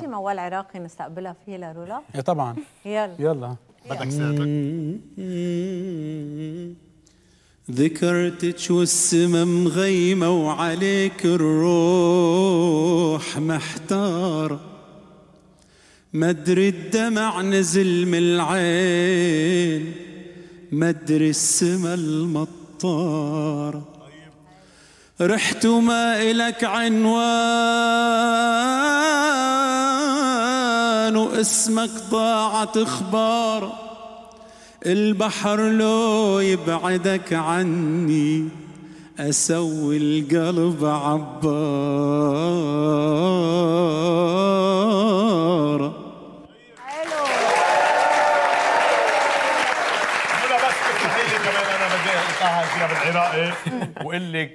شي موال عراقي نستقبلها فيه لرولا؟ ايه طبعا يلا يلا بدك ذكرتك والسما مغيمة وعليك الروح محتارة مدري الدمع نزل من العين مدري السما المطارة رحت وما إلك عنوان القرآن اسمك ضاعت اخبار البحر لو يبعدك عني أسوي القلب عبار حلو بس كمان أنا بدي بالعراقي وقلك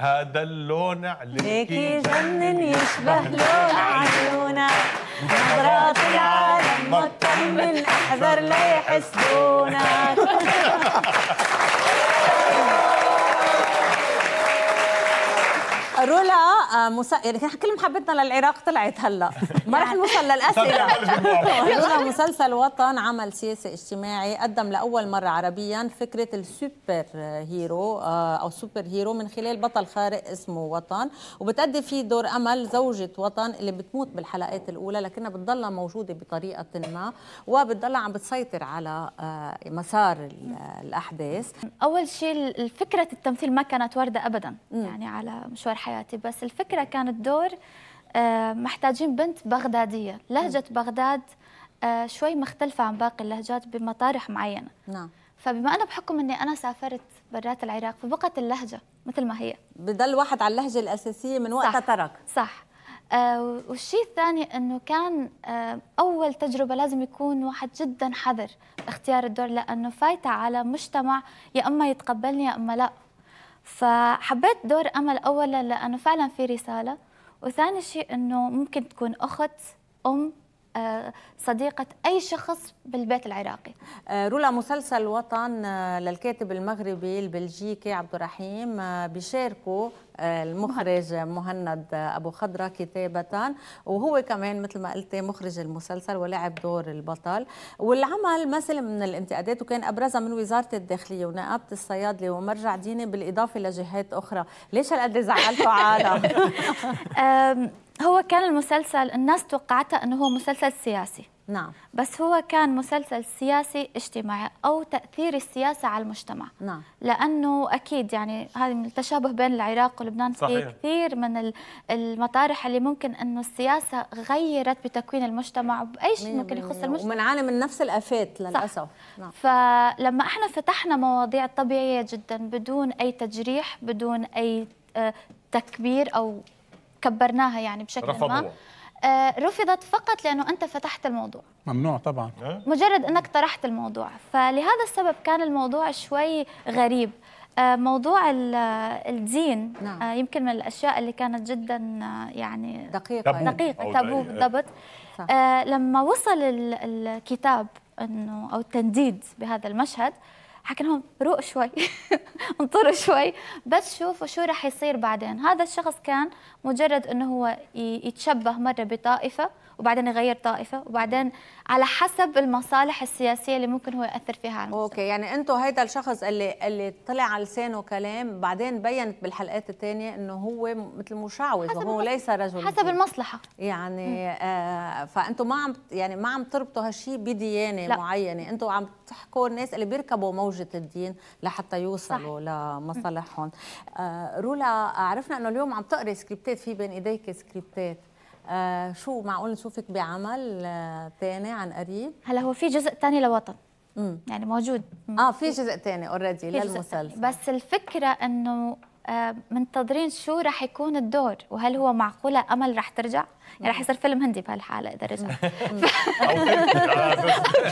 هذا اللون عليكي جنن يشبه لون عيونك نظرات العالم مطمن احذر لا رولا آه، مس... يعني كل محبتنا للعراق طلعت هلا ما رح يعني نوصل للاسئله رولا مسلسل وطن عمل سياسي اجتماعي قدم لاول مره عربيا فكره السوبر هيرو آه، او سوبر هيرو من خلال بطل خارق اسمه وطن وبتأدي فيه دور امل زوجة وطن اللي بتموت بالحلقات الاولى لكنها بتضلها موجوده بطريقه ما وبتضلها عم بتسيطر على آه، مسار الاحداث اول شيء فكره التمثيل ما كانت وارده ابدا يعني على مشوار حياتي حياتي بس الفكرة كان الدور آه، محتاجين بنت بغدادية لهجة بغداد آه، شوي مختلفة عن باقي اللهجات بمطارح معينة نعم فبما أنا بحكم أني أنا سافرت برات العراق فبقت اللهجة مثل ما هي بضل واحد على اللهجة الأساسية من وقتها ترك صح آه والشيء الثاني انه كان آه اول تجربه لازم يكون واحد جدا حذر اختيار الدور لانه فايته على مجتمع يا اما يتقبلني يا اما لا فحبيت دور امل اولا لانه فعلا في رساله وثاني شيء انه ممكن تكون اخت ام آه، صديقة أي شخص بالبيت العراقي آه، رولا مسلسل وطن آه، للكاتب المغربي البلجيكي عبد الرحيم بيشاركوا المخرج مهند أبو خضرة كتابة وهو كمان مثل ما قلت مخرج المسلسل ولعب دور البطل والعمل مثل من الانتقادات وكان أبرزها من وزارة الداخلية ونقابة الصيادلة ومرجع ديني بالإضافة لجهات أخرى ليش هالقد زعلتوا عالم هو كان المسلسل الناس توقعته انه هو مسلسل سياسي نعم بس هو كان مسلسل سياسي اجتماعي او تاثير السياسه على المجتمع نعم لانه اكيد يعني هذا من التشابه بين العراق ولبنان صحيح. في كثير من المطارح اللي ممكن انه السياسه غيرت بتكوين المجتمع باي شيء ممكن يخص المجتمع ومنعاني من نفس الافات للاسف نعم. فلما احنا فتحنا مواضيع طبيعيه جدا بدون اي تجريح بدون اي آه، تكبير او كبرناها يعني بشكل رفضوها. ما آه، رفضت فقط لانه انت فتحت الموضوع ممنوع طبعا إيه؟ مجرد انك طرحت الموضوع فلهذا السبب كان الموضوع شوي غريب آه، موضوع آه، الدين نعم. يمكن من الاشياء اللي كانت جدا يعني دقيقه تابو. دقيقه تابو بالضبط لما وصل الكتاب انه او التنديد بهذا المشهد حكي لهم روق شوي انطروا شوي بس شوفوا شو رح يصير بعدين هذا الشخص كان مجرد انه هو يتشبه مره بطائفه وبعدين يغير طائفه وبعدين على حسب المصالح السياسيه اللي ممكن هو ياثر فيها على المستوى. اوكي يعني انتم هيدا الشخص اللي اللي طلع على لسانه كلام بعدين بينت بالحلقات الثانيه انه هو مثل مشعوذ وهو ليس رجل حسب المصلحه يعني آه فانتم ما عم يعني ما عم تربطوا هالشيء بديانه لا. معينه انتم عم تحكوا الناس اللي بيركبوا موجه الدين لحتى يوصلوا صح. لمصالحهم آه رولا عرفنا انه اليوم عم تقري سكريبتات في بين ايديك سكريبتات آه شو معقول نشوفك بعمل آه عن قريب؟ هلا هو في جزء ثاني لوطن مم. يعني موجود مم. اه في جزء ثاني اوريدي للمسلسل بس الفكره انه آه منتظرين شو رح يكون الدور وهل هو معقوله امل رح ترجع؟ يعني رح يصير فيلم هندي بهالحاله اذا رجع ف...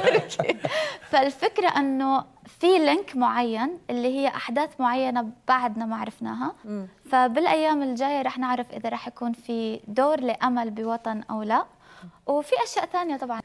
فالفكره انه في لينك معين اللي هي احداث معينه بعدنا ما عرفناها م. فبالايام الجايه رح نعرف اذا رح يكون في دور لامل بوطن او لا وفي اشياء ثانيه طبعا